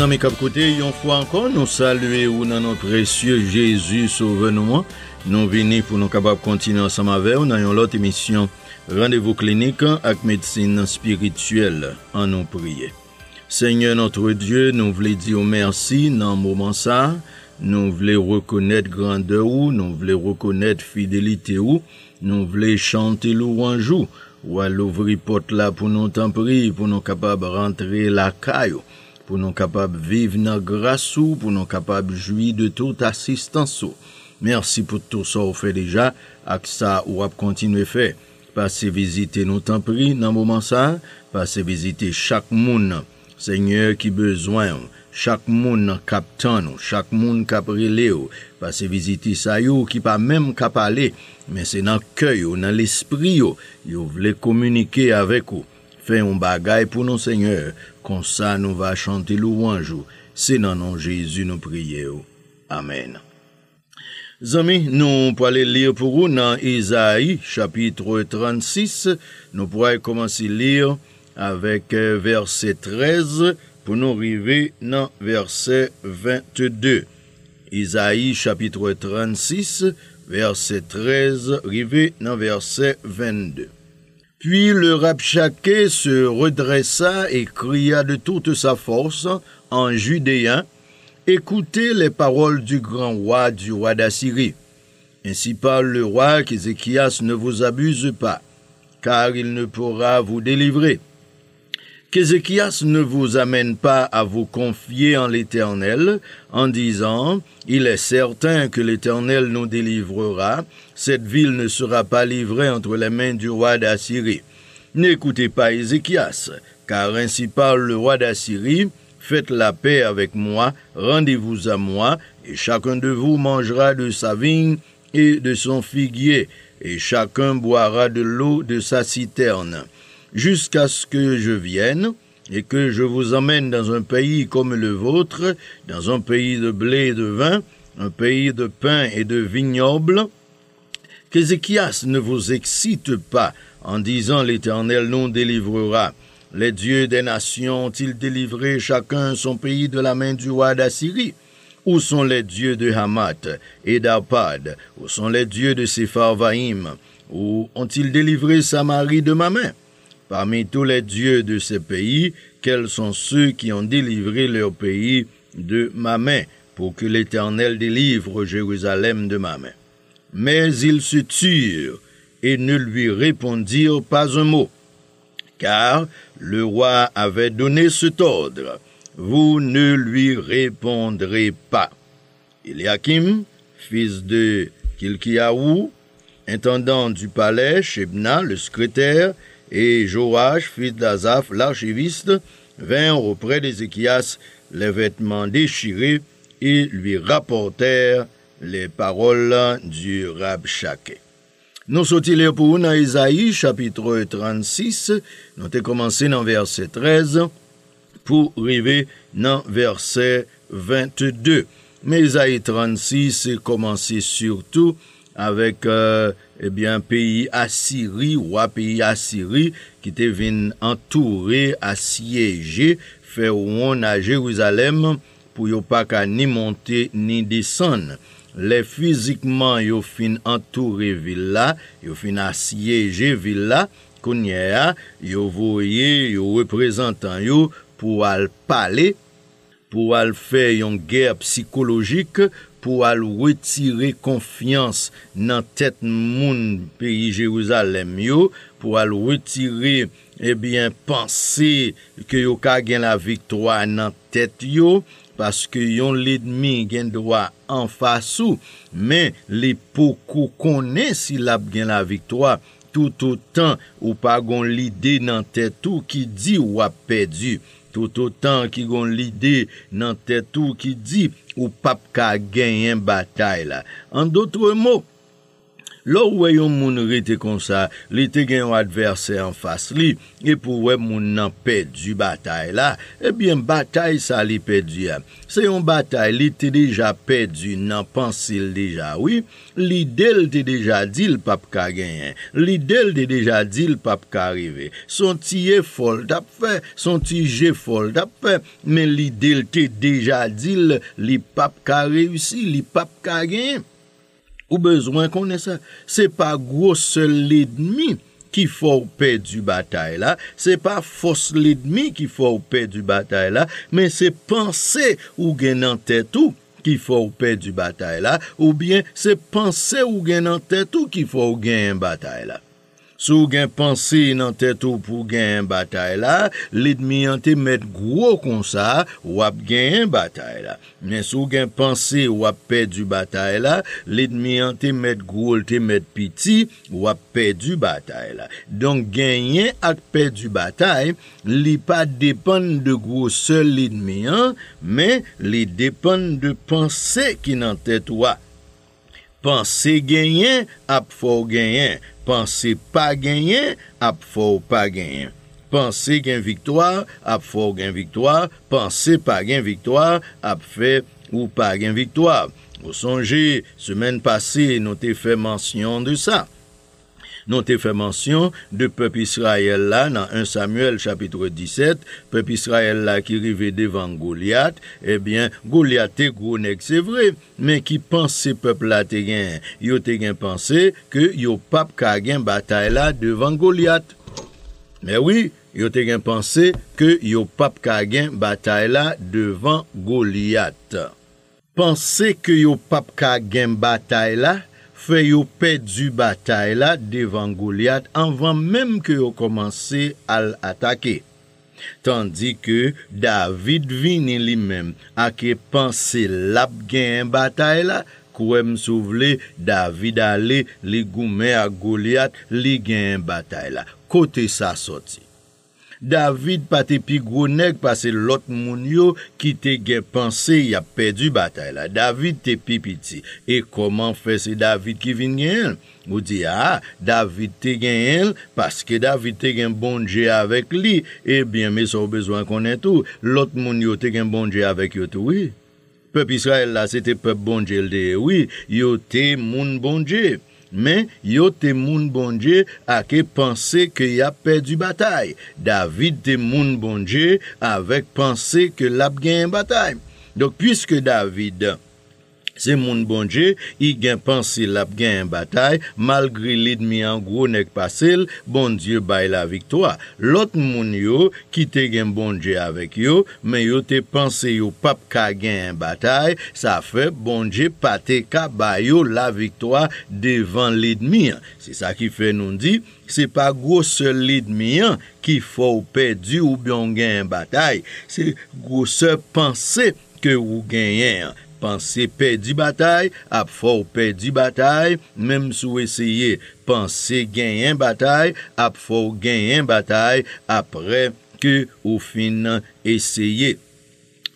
Amik apkote yon fwa ankon Nou salue ou nan nou presye Jezu souvenou Nou vini pou nou kapap kontine ansama ve Ou nan yon lot emisyon Rendez-vous klinik ak medsine spirituel An nou priye Seigne notre Dieu Nou vle di ou mersi nan mouman sa Nou vle rekonnet grande ou Nou vle rekonnet fidelite ou Nou vle chante lou anjou Ou alouvri pot la pou nou tanpri Pou nou kapap rentre la kayo pou nou kapab vive nan grasou, pou nou kapab jwi de tout asistanso. Mersi pou tout sa ou fe deja, ak sa ou ap kontinwe fe. Pase vizite nou tan pri nan mouman sa, pase vizite chak moun, seigneur ki bezwen, chak moun kap tan ou, chak moun kap rele ou, pase vizite sa yo ki pa menm kap ale, men se nan kyo yo, nan l'espri yo, yo vle komunike avek ou, fe yon bagay pou nou seigneur, Kon sa nou va chante lou anjou, se nanon Jezu nou priye ou. Amen. Zami, nou pou ale lir pou rou nan Isaï chapitre 36. Nou pou ale komanse lir avek euh, verse 13 pou nou rive nan verse 22. Isaï chapitre 36 verse 13 rive nan verse 22. Puis le Rabchaké se redressa et cria de toute sa force en judéen, Écoutez les paroles du grand roi, du roi d'Assyrie. Ainsi parle le roi qu'Ézéchias ne vous abuse pas, car il ne pourra vous délivrer qu'Ézéchias ne vous amène pas à vous confier en l'Éternel, en disant, Il est certain que l'Éternel nous délivrera, cette ville ne sera pas livrée entre les mains du roi d'Assyrie. N'écoutez pas Ézéchias, car ainsi parle le roi d'Assyrie, Faites la paix avec moi, rendez-vous à moi, et chacun de vous mangera de sa vigne et de son figuier, et chacun boira de l'eau de sa citerne jusqu'à ce que je vienne et que je vous emmène dans un pays comme le vôtre, dans un pays de blé et de vin, un pays de pain et de vignobles, qu'Ézéchias ne vous excite pas en disant l'Éternel nous délivrera. Les dieux des nations ont-ils délivré chacun son pays de la main du roi d'Assyrie? Où sont les dieux de Hamath et d'Apad Où sont les dieux de Sepharvaïm? Où ont-ils délivré Samarie de ma main? Parmi tous les dieux de ce pays, quels sont ceux qui ont délivré leur pays de ma main, pour que l'Éternel délivre Jérusalem de ma main. Mais ils se turent et ne lui répondirent pas un mot, car le roi avait donné cet ordre. Vous ne lui répondrez pas. Eliakim, fils de Kilkiaou, intendant du palais, Shebna, le secrétaire, et Joach, fils d'Azaph, l'archiviste, vinrent auprès d'Ézéchias les vêtements déchirés et lui rapportèrent les paroles du Rabshake. Nous soti pour nous dans Isaïe, chapitre 36, nous verset commencé dans verset 13, pour arriver dans verset 22. Mais Isaïe 36 commencé surtout avèk, ebyen, eh peyi asiri, wap peyi asiri, ki te vin entoure, asiyeje, fè woun a Jeruzalem pou yo paka ni monte ni dison. Le fizikman yo fin entoure villa, yo fin asiyeje villa, kounye a, yo voye, yo reprezentan yo, pou al pale, pou al fè yon gèr psikologik, pou al retire konfians nan tet moun peyi Jeruzalem yo, pou al retire ebyen eh panse ke yo ka gen la viktwa nan tet yo, paske yon ledmi gen dwa an fasu, men le pokou konen silap gen la viktwa, tout o tan ou pa gon lide nan tet ou ki di wap pedi yo. Tototan ki gon lide nan tetou ki di ou pap ka genyen batay la. An dotwe mok. Lò wè yon moun rite konsa, li te gen yon adversè an fas li, e pou wè moun nan pedu batay la, ebyen batay sa li pedu ya. Se yon batay li te deja pedu nan pansil deja, oui, li del te deja di l pap ka genyen, li del te deja di l pap ka rive. Son ti ye fol tap fe, son ti je fol tap fe, men li del te deja di l li pap ka rewisi, li pap ka genyen. Ou bezwen konen sa, se pa gwo se lidmi ki fò ou pe du batay la, se pa fò se lidmi ki fò ou pe du batay la, men se panse ou gen nan tetou ki fò ou pe du batay la, ou bien se panse ou gen nan tetou ki fò ou gen batay la. Sou gen panse nan teto pou gen yon batay la, li dmeyan te met gwo konsa, wap gen yon batay la. Men sou gen panse wap pe du batay la, li dmeyan te met gwo lte met piti, wap pe du batay la. Donk genyen ak pe du batay, li pa depan de gwo sel li dmeyan, men li depan de panse ki nan teto wap. Pansen genyen ap fo genyen. Pensey pa genyen, ap fò ou pa genyen. Pensey gen victoire, ap fò ou gen victoire. Pensey pa gen victoire, ap fè ou pa gen victoire. Ou sonje, semen pasey nou te fè mansyon de sa. Non te fè mensyon de pèp Israel la nan 1 Samuel chapitre 17, pèp Israel la ki rive devan Goliath, ebyen eh Goliath te gronek, se vre, men ki panse pèp la te gen, yo te gen panse ke yo pap ka gen batay la devan Goliath. Men wii, yo te gen panse ke yo pap ka gen batay la devan Goliath. Pansè ke yo pap ka gen batay la, Fè yo pè du batay la devan Goliath anvan mèm ke yo komanse al atake. Tandik ke David vin li mèm a ke panse lap genyen batay la, kouèm sou vle David ale li goume a Goliath li genyen batay la, kote sa soti. David pa te pi gro nek pa se lot moun yo ki te gen panse ya pedu batay la. David te pi pi ti. E koman fe se David ki vin gen el? Ou di, ah, David te gen el paske David te gen bonje avèk li. Ebyen, me sou bezwan konen tou. Lot moun yo te gen bonje avèk yot, oui. Pep Israel la se te pep bonje el de, oui. Yo te moun bonje. Men, yo te moun bondje a ke panse ke yap pe du batay. David te moun bondje avek panse ke lap gen batay. Dok, pwiske David... Se moun bonje, i gen pansil ap gen yon batay, mal gri lidmi an gro nek pasil, bonje bay la viktwa. Lot moun yo, ki te gen bonje avèk yo, men yo te pansi yo pap ka gen yon batay, sa fe bonje pate ka bay yo la viktwa devan lidmi an. Se sa ki fe nou di, se pa gros se lidmi an, ki fo ou pedi ou bion gen yon batay. Se gros se pansi ke ou gen yon batay. Pansè pè di batay, ap fò pè di batay, mèm sou eseyye. Pansè genyen batay, ap fò genyen batay, apre ke ou finan eseyye.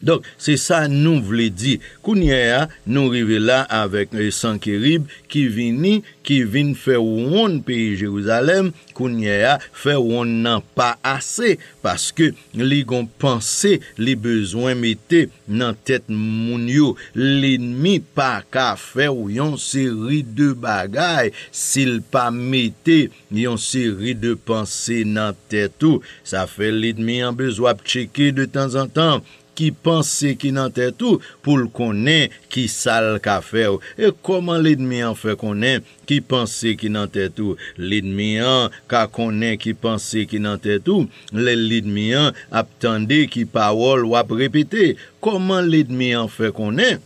Donk, se sa nou vle di, kounye a, nou rive la avèk e eh, sankerib, ki vini, ki vin fè woun peye Jeruzalem, kounye a, fè woun nan pa asè, paske li gon panse, li bezwen metè nan tèt moun yo, li nmi pa ka fè wyon seri de bagay, sil pa metè, yon seri de panse nan tèt ou, sa fè li nmi an bezwa ptchèke de tan zan tanp, ki panse ki nan te tou pou l konen ki sal ka fe ou. E koman lid mi an fe konen ki panse ki nan te tou? Lid mi an ka konen ki panse ki nan te tou? Le lid mi an ap tende ki pawol wap repite. Koman lid mi an fe konen?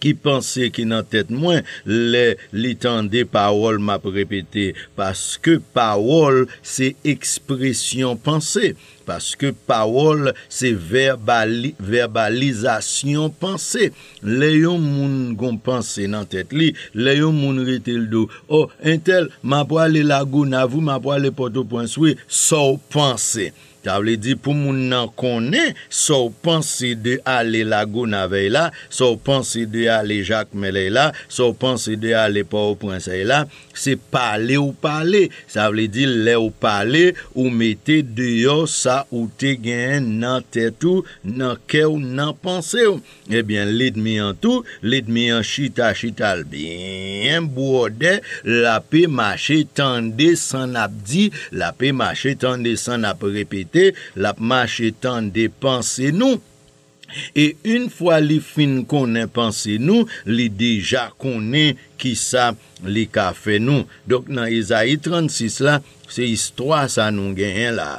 Ki panse ki nan tet mwen, li tan de paol map repete. Paske paol, se ekspresyon panse. Paske paol, se verbalizasyon panse. Le yon moun goun panse nan tet li, le yon moun rite ldo. O, oh, entel, mabwa li lagoun avou, mabwa li poto pwenswe, sou panse. Ta vle di pou moun nan konen, sou pansi de ale lago na vey la, sou pansi de ale jak me ley la, sou pansi de ale pa ou prensey la, se pale ou pale, sa vle di le ou pale ou mete deyo sa ou te gen nan tetou, nan ke ou nan panse ou. Ebyen, eh le dmi an tou, le dmi an chita chita albyen, bou ode, la pe mache tande san ap di, la pe mache tande san ap repite. La pmache etan de panse nou E un fwa li fin konen panse nou Li deja konen ki sa li ka fe nou Dok nan Ezayit 36 la Se istwa sa nou genyen la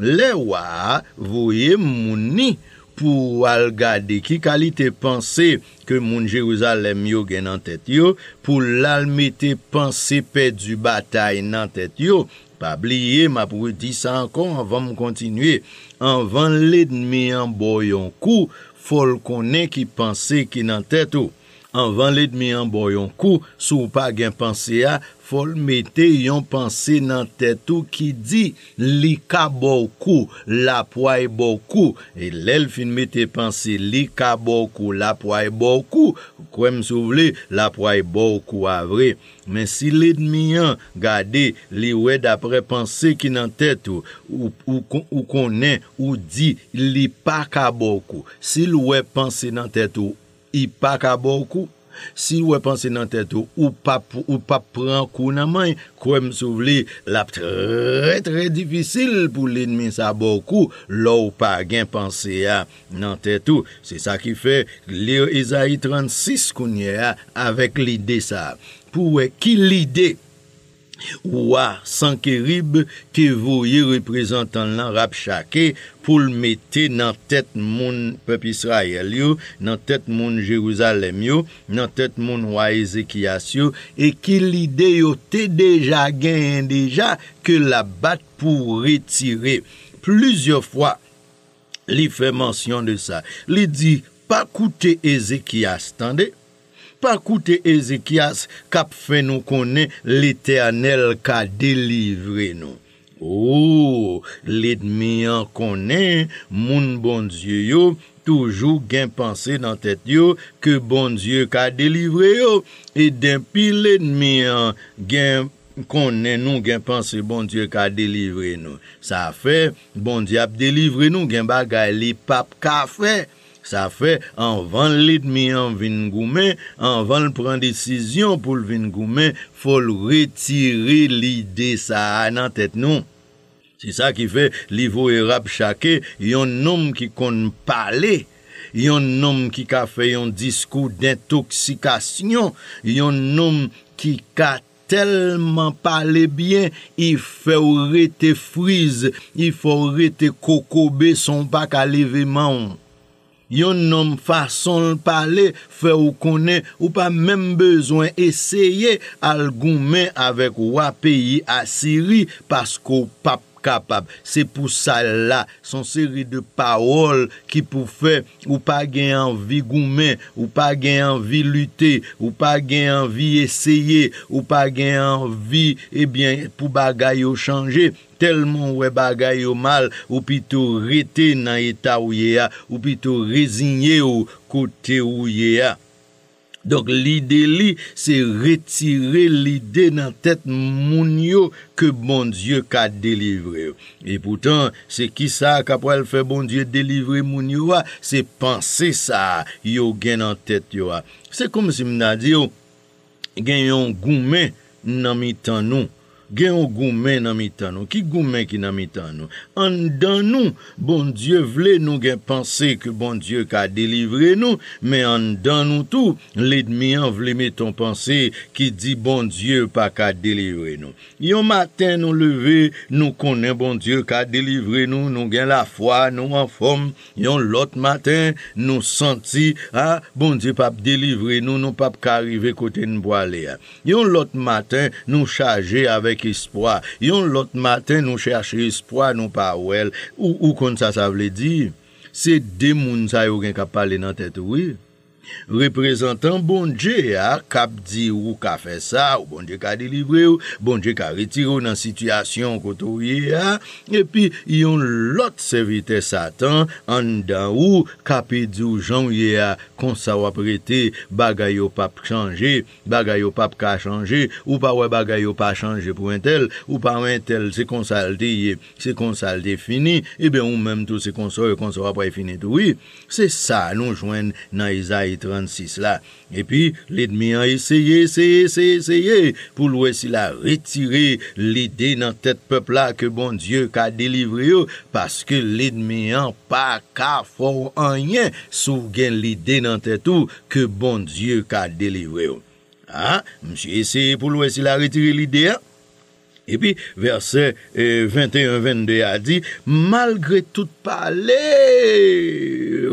Le waa voye mouni pou al gade ki kalite panse Ke moun Jeruzalem yo gen nan tete yo Pou lalme te panse pe du batay nan tete yo Pa bliye, ma pou di san kon, avan m kontinuye, avan led mi an boyon kou, fol konen ki panse ki nan tet ou. Anvan lèd mi an bo yon kou, sou pa gen panse ya, fol mète yon panse nan tètou ki di, li ka bo kou, la pouay bo kou. E lèl fin mète panse, li ka bo kou, la pouay bo kou. Kwen m sou vle, la pouay bo kou avre. Men si lèd mi an gade, li wè dapre panse ki nan tètou, ou konen, ou di, li pa ka bo kou. Si l wè panse nan tètou, I pa ka bo kou. Si wè panse nan tè tou, ou pa pran kou nan man, kwen m sou vli, la p tre tre difisil pou l'inmi sa bo kou, lò ou pa gen panse ya. Nan tè tou, se sa ki fè, lè yu izayi 36 kounye ya, avèk l'ide sa. Pou wè ki l'ide? Ouwa, sankerib te vouye reprezentan lan rap chake pou l mette nan tet moun pep Israel yo, nan tet moun Jeruzalem yo, nan tet moun wwa Ezekias yo, e ki li deyo te deja gen deja ke la bat pou retire. Plouzyo fwa li fe monsyon de sa. Li di, pa koute Ezekias tende. pa koute Ezekias kap fè nou konen l'Eternel ka delivre nou. Ou, oh, l'edmian konen moun bonzyo yo, toujou gen panse nan tèt yo ke bonzyo ka delivre yo, e denpi l'edmian gen konen nou gen panse bonzyo ka delivre nou. Sa fè, bonzy ap delivre nou gen bagay li pap ka fè. Sa fe, anvan li dmi an vin goumen, anvan l pren disizyon pou l vin goumen, fol retire li de sa nan tet nou. Si sa ki fe, li vo e rap chake, yon nom ki kon pale, yon nom ki ka fe yon diskou d'intoksikasyon, yon nom ki ka telman pale bien, yon nom ki fe ou re te frize, yon nom ki fe ou re te kokobe son bak aleveman ou. Yon nom fason pale fe ou kone ou pa menm bezwen eseye algoumen avek wapeyi asiri pasko pap. Se pou sa la, son seri de paol ki pou fe, ou pa gen anvi goumen, ou pa gen anvi lute, ou pa gen anvi eseye, ou pa gen anvi ebyen eh pou bagay yo chanje, telman ou e bagay yo mal, ou pito rete nan eta ou ye a, ou pito rezine ou kote ou ye a. Donk lide li se retire lide nan tet moun yo ke bon Diyo ka delivre. E poutan se ki sa kapwa el fe bon Diyo delivre moun yo a se panse sa yo gen nan tet yo a. Se kom si mna di yo gen yon goumen nan mi tan nou. gen ou goumen nan mitan nou. Ki goumen ki nan mitan nou? An dan nou bon die vle nou gen panse ke bon die ka delivre nou men an dan nou tou led mi an vle meton panse ki di bon die pa ka delivre nou. Yon matin nou leve nou konen bon die ka delivre nou. Nou gen la fwa nou an fom. Yon lot matin nou santi ha bon die pa delivre nou. Nou pa ka rive kote nboale ya. Yon lot matin nou chaje avek ispwa. Yon lot maten nou chershe ispwa nou pa ouel ou kon sa sa vle di se demoun sa yo gen ka pale nan tet wè. reprezentan bondje ya kap di ou ka fe sa ou bondje ka delivre ou bondje ka retire ou nan sityasyon koto ou ye ya epi yon lot se vite satan an dan ou kapi di ou jan ou ye ya konsawa prete bagay ou pap chanje bagay ou pap ka chanje ou pa we bagay ou pa chanje pou entel ou pa entel se konsalde ye se konsalde fini ebe ou mem to se konsalde konsalde finit oui se sa nou jwen nan izay 36 la. E pi, lèdmè an eseye, eseye, eseye, eseye pou lwè si la retirè lèdè nan tèt peupla ke bon Diyo ka delivre yo, paske lèdmè an pa ka for anyen, sou gen lèdè nan tèt ou, ke bon Diyo ka delivre yo. Ha? Ah, Mjè eseye pou lwè si la retirè lèdè ha? E pi, verse 21-22 a di, malgre tout pale,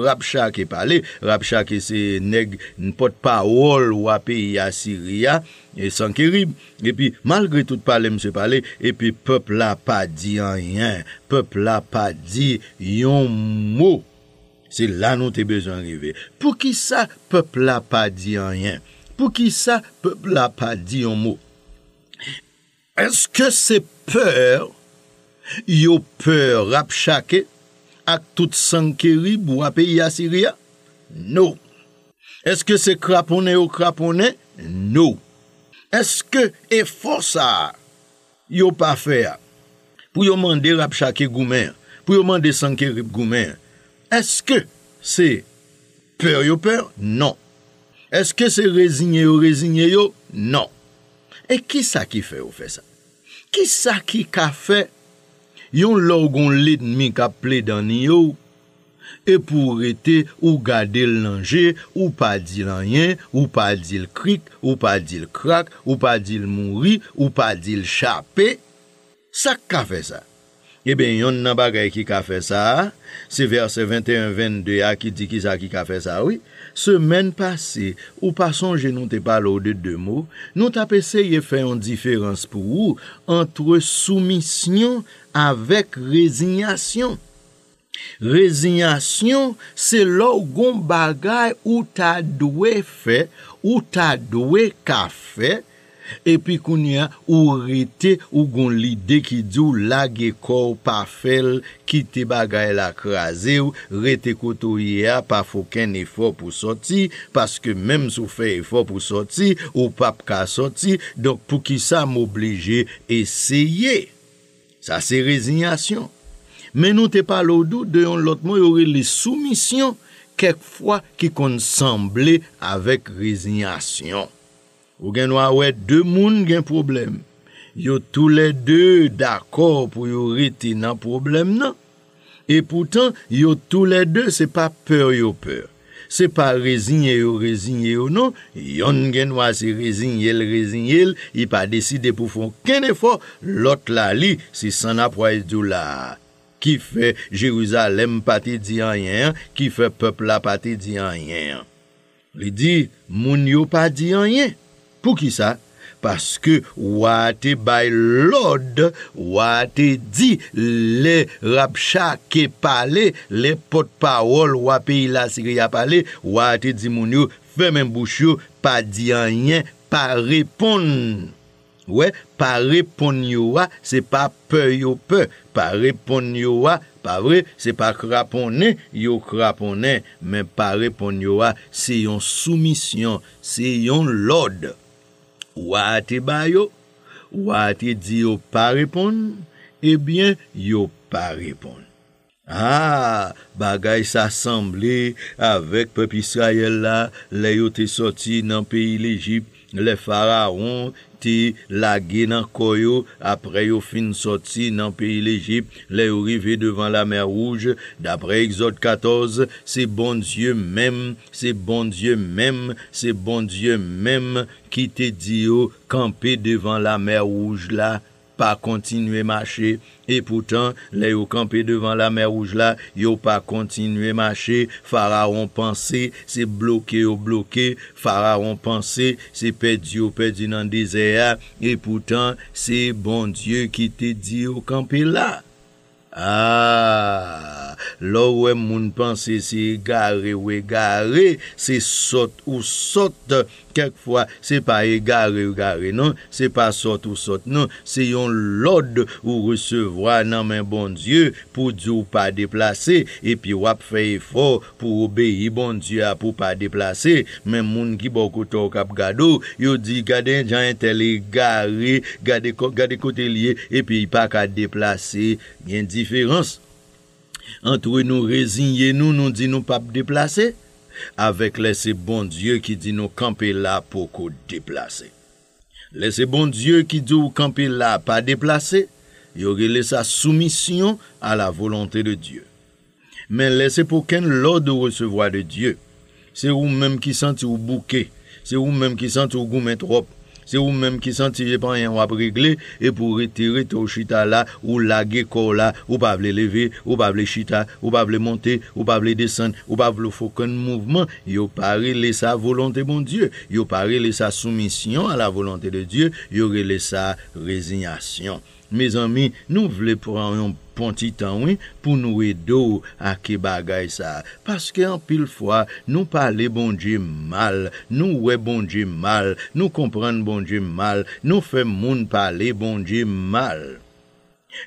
rapchak e pale, rapchak e se neg, npot pa wol wap e yasiria, e sankerib. E pi, malgre tout pale mse pale, e pi, pepl a pa di anyen, pepl a pa di yon mou, se la nou te bezan rive. Pou ki sa, pepl a pa di anyen, pou ki sa, pepl a pa di yon mou. Eske se pèr yo pèr rapchake ak tout sankerib ou apè yasiria? Nou. Eske se krapone yo krapone? Nou. Eske e fòsa yo pa fèr pou yo mande rapchake goumen, pou yo mande sankerib goumen? Eske se pèr yo pèr? Nou. Eske se rezine yo rezine yo? Nou. E ki sa ki fe ou fe sa? Ki sa ki ka fe yon logon lit mi ka ple dan yo e pou rete ou gade l'anje ou pa di l'anyen ou pa di l'krik ou pa di l'krak ou pa di l'mouri ou pa di l'chapé sa ka fe sa? Ebe, eh yon nan bagay ki ka fe sa, se verse 21-22 a ki di ki sa ki ka fe sa, oui. Semen pase, ou pasanje nou te pale ou de de mou, nou ta pese ye fe yon diferans pou ou entre soumisyon avek rezynyasyon. Rezynyasyon, se lou goun bagay ou ta dwe fe, ou ta dwe ka fe. Epi koun ya ou rete ou goun li dekidou lage kou pa fel ki te bagay la kraze ou rete koutou ye a pa foken e fò pou soti Paske mem sou fe e fò pou soti ou pap ka soti Dok pou ki sa m'oblije eseye Sa se rezinyasyon Men nou te palou dou deyon lotmo yore li soumisyon Kek fwa ki konsamble avek rezinyasyon Ou gen wawet, de moun gen problem. Yo tou le de d'akor pou yo riti nan problem nan. E poutan, yo tou le de se pa peur yo peur. Se pa rezinyen yo rezinyen yo nan. Yon gen wawet se rezinyen yo rezinyen yo. Yon pa deside pou fon ken e fwa. Lot la li se san apwa e dou la. Ki fe Jeruzalem pa te diyan yen. Ki fe pepla pa te diyan yen. Li di, moun yo pa diyan yen. Pou ki sa? Paske wate bay lode, wate di le rapcha ke pale, le potpawol wap e ila segre ya pale, wate di moun yo fe men boucho, pa di an yen, pa repon. We, pa repon yo wap, se pa pe yo pe, pa repon yo wap, pa vre, se pa krapon e, yo krapon e, men pa repon yo wap, se yon soumisyon, se yon lode. Ou a te bayo? Ou a te di yo pa repon? Ebyen, yo pa repon. Ha, ah, bagay sa asemble avek pep Israel la le yo te soti nan peyi l'Egypte. Le fararon te lage nan koyo apre yo fin soti nan peyi l'Egypte, le yo rive devan la mer rouj, dapre exot 14, se bon dieu mem, se bon dieu mem, se bon dieu mem ki te di yo kampe devan la mer rouj la. pa kontinue machè. E poutan, le yo kampe devan la merouj la, yo pa kontinue machè, fara on panse, se bloke yo bloke, fara on panse, se ped yo ped yon an dese ya, e poutan, se bon dieu ki te di yo kampe la. Aaaah! Lò wè moun panse se e gare ou e gare, se sot ou sot, kèk fwa se pa e gare ou gare non, se pa sot ou sot non, se yon lod ou resevwa nan men bon die pou di ou pa deplase, epi wap fè e fò pou obe yi bon die pou pa deplase, men moun ki bo koutou kap gado, yo di gade jan entele gare, gade kote liye, epi yi pa ka deplase, yen diferans. Antwe nou rezinyen nou nou di nou pap deplase, avek lese bon Diyo ki di nou kampe la pokou deplase. Lese bon Diyo ki di nou kampe la pa deplase, yorile sa soumisyon a la volante de Diyo. Men lese pou ken lode recevoa de Diyo, se ou mem ki santi ou bouke, se ou mem ki santi ou goumetrop, Se ou menm ki santi jepan yon wap regle, e pou reterite ou chita la, ou lage ko la, ou pa vle leve, ou pa vle chita, ou pa vle monte, ou pa vle desen, ou pa vle fokon mouvment, yo pa rele sa volante bon Diyo, yo pa rele sa soumisyon a la volante de Diyo, yo rele sa rezynasyon. Mez anmi, nou vle pran yon boye, Pon titan wè, pou nou e dou a ki e bagay sa. Paske an pil fwa, nou pale bon di mal, nou wè bon di mal, nou kompran bon di mal, nou fe moun pale bon di mal.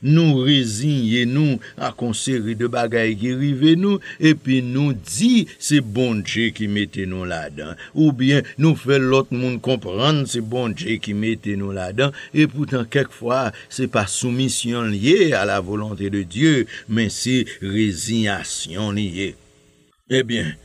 nou reziye nou akonseri de bagay ki rive nou, epi nou di se bonje ki mette nou la dan, ou bien nou fel lot moun kompran se bonje ki mette nou la dan, epoutan kek fwa se pa soumisyon liye a la volante de Diyo, men se reziyasyon liye. Ebyen, eh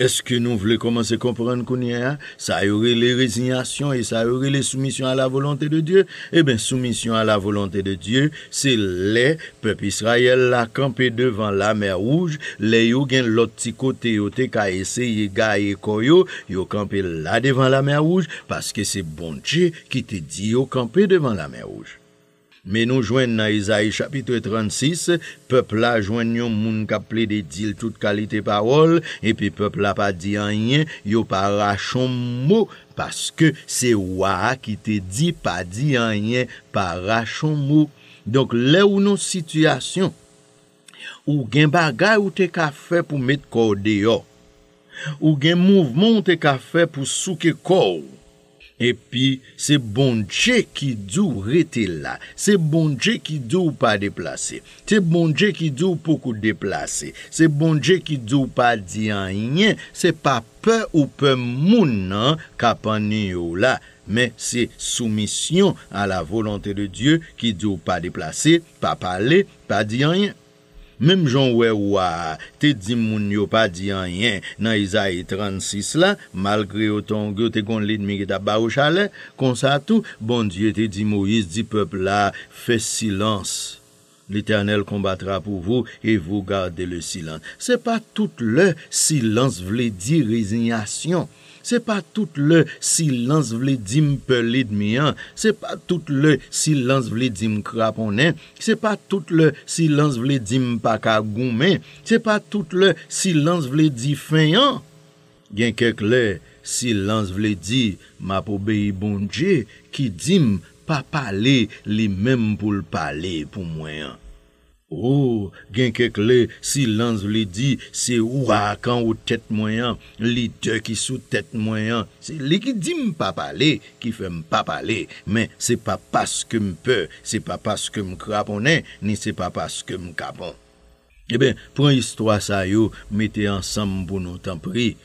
Eske nou vle komanse komprenn kounye a? Sa yori le rezignasyon e sa yori le soumisyon a la volante de Diyo? E eh ben soumisyon a la volante de Diyo, se le pep Israel la kampe devan la mer ouj, le yo gen lot tiko teyo te ka eseye gaye koyo, yo kampe la devan la mer ouj, paske se bonche ki te di yo kampe devan la mer ouj. Men nou jwen nan Izayi chapitre 36, pepla jwen yon moun ka ple de dil tout kalite parol, epi pepla pa di an yen, yo pa rachon mou, paske se wak ki te di pa di an yen, pa rachon mou. Donk le ou nou situasyon, ou gen bagay ou te ka fe pou met kode yo, ou gen mouvmon ou te ka fe pou souke kou, Epi, se bonje ki dou rete la, se bonje ki dou pa deplase, se bonje ki dou poukou deplase, se bonje ki dou pa dianyen, se pa pe ou pe mounan kapanye ou la, me se soumisyon a la volante de Diyo ki dou pa deplase, pa pale, pa dianyen. Mèm joun wè wè, te di moun yo pa di an yen nan Isaïe 36 la, malgré o ton gyo te kon lid mi gita ba ou chale, konsa tou, bondye te di Moïse di pepl la, fè silans. L'Eternel kombatra pou vou, e vou gade le silans. Se pa tout le silans vle di rezignasyon. Se pa tout le silans vle di m pelid mi an, se pa tout le silans vle di m kraponen, se pa tout le silans vle di m pakagoumen, se pa tout le silans vle di fanyan. Gen kek le silans vle di ma pou be y bonje ki di m pa pale li menm pou l pale pou mwen an. Ou, oh, gen kekle, si lans li di, se ou hakan ou tet mwayan, li de ki sou tet mwayan, se li ki di mpa pale, ki fe mpa pale, men se pa paske mpe, se pa paske mkraponen, ni se pa paske mkapon. E eh ben, pran histwa sa yo, mette ansam pou nou tan pri.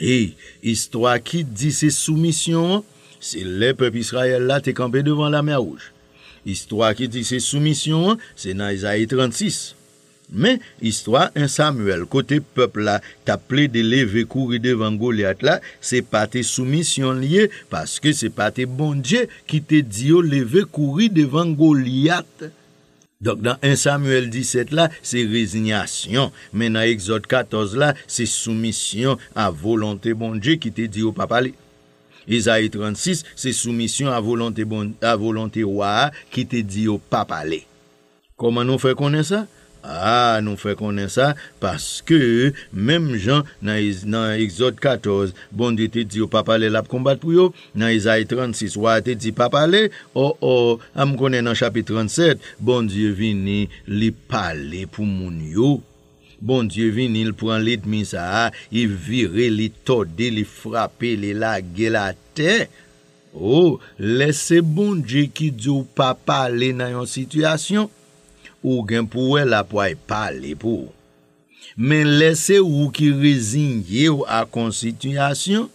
E, histwa ki di se soumisyon, se le pep Israel la te kampe devan la merouj. Istwa ki ti se soumisyon an, se nan Isaiah 36. Men, istwa, en Samuel, kote pep la, taple de leve kouri de vangoliat la, se pa te soumisyon liye, paske se pa te bondye ki te di yo leve kouri de vangoliat. Dok, dan en Samuel 17 la, se rezignasyon, men nan Exodus 14 la, se soumisyon a volante bondye ki te di yo papali. Izayi 36 se soumisyon a volante waa ki te di ah, bon yo pa pale. Koman nou fè konen sa? A nou fè konen sa paske mem jan nan exot 14 bondi te di yo pa pale lap kombat pou yo. Nan izayi 36 waa te di pa pale. Ou ou am konen nan chapit 37 bondi vini li pale pou moun yo. Bon diye vin il pran lit min sa a, i vire li todi, li frape, li lage la te. Ou, lese bon diye ki di ou pa pale nan yon situasyon, ou gen pouwe la pouwe pale pou. Men lese ou ki rezin ye ou akon situasyon,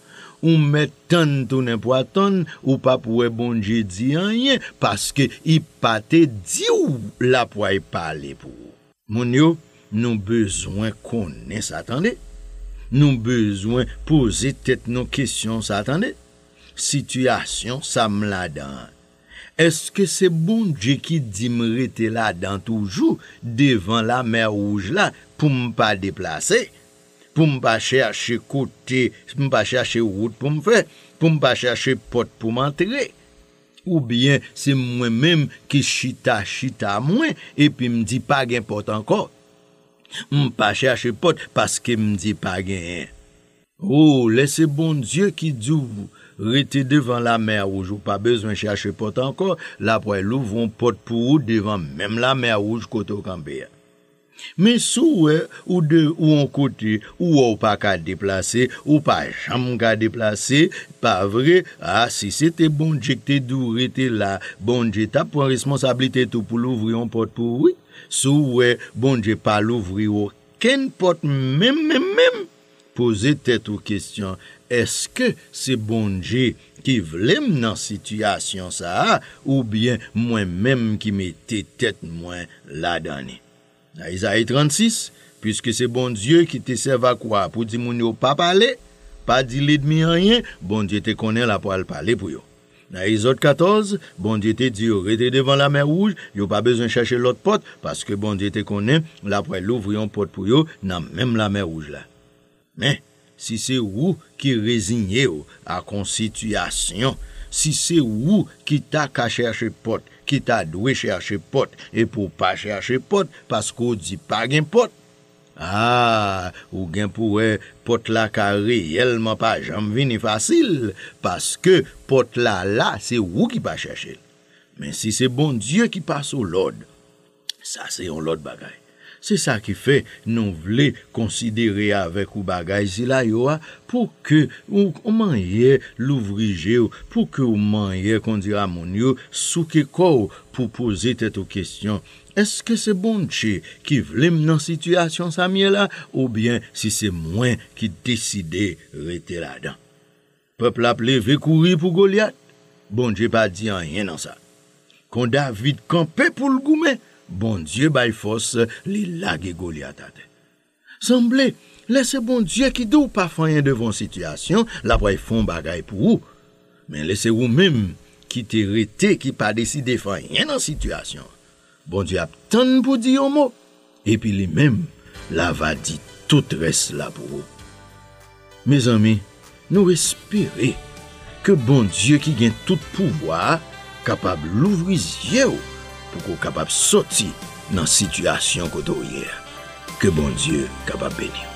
ou me ton tonen pouwa ton, ou pa pouwe bon diye di an yen, paske i pate di ou la pouwe pale pou. Moun yo, Nou bezwen konen satande, nou bezwen poze tete nou kesyon satande, sityasyon sa m la dan. Eske se bon dje ki di m rete la dan toujou, devan la mer ouj la pou m pa deplase, pou m pa chache kote, pou m pa chache wout pou m fe, pou m pa chache pot pou m antre, ou bien se mwen menm ki chita chita mwen, epi m di pa gen pot anko, m pa chache pot, paske m di pa genyen. Ou, oh, lese bon dje ki djou, rete devan la mer ouj, ou pa bezwen chache pot ankor, la pou el ouvon pot pou ou, devan menm la mer ouj koto kambè. Men sou ou de ou an kote, ou ou pa ka deplase, ou pa chanmou ka deplase, pa vre, a, si se te bon dje ki te djou rete la, bon dje ta pou an responsabili te tou pou louvri an pot pou ouy, Sou wè bonje pal ouvri yo ken pot mèm mèm mèm Pose tèt bon ou kestyon eske se bonje ki vlem nan sityasyon sa Ou byen mwen mèm ki mè tèt mwen la dani Aizaye 36 Piske se bonje ki te serva kwa pou di moun yo pa pale Pa dile dmi anyen, bonje te konen la po al pale pou yo Na izot 14, bondye te di yo rete devan la mer ouj, yo pa bezwen chache lot pot, paske bondye te konen la pre louvriyon pot pou yo nan menm la mer ouj la. Men, si se ou ki rezigne yo a konsityasyon, si se ou ki ta ka chache pot, ki ta dwe chache pot, e pou pa chache pot, pasko di pa gen pot, A, ah, ou gen pouwe pot la ka reyelman pa janm vini fasil, paske pot la la se ou ki pa chache. Men si se bon dje ki pase ou lod, sa se yon lod bagay. Se sa ki fe, nou vle konsidere avek ou bagay si la yo a, pou ke ou manye louvrije ou, pou ke ou manye kondira moun yo souke kou pou pose tete ou kestyon. Eske se bon dje ki vlem nan situasyon sa miye la ou bien si se mwen ki deside rete la dan? Pepl aple ve kouri pou Goliath, bon dje pa di an yen nan sa. Kon da vide kampe pou l goumen, bon dje bay fos li lage Goliath ate. Semble, lese bon dje ki dou pa fanyen devon situasyon, la vwey fon bagay pou ou, men lese ou menm ki te rete ki pa deside fanyen nan situasyon. Bondye ap tan pou di yon mou, epi li menm la va di tout res la pou ou. Me zanmen nou espere ke bondye ki gen tout pouvoa kapab louvri zye ou pou kou kapab soti nan sityasyon koto yere. Ke bondye kapab ben yon.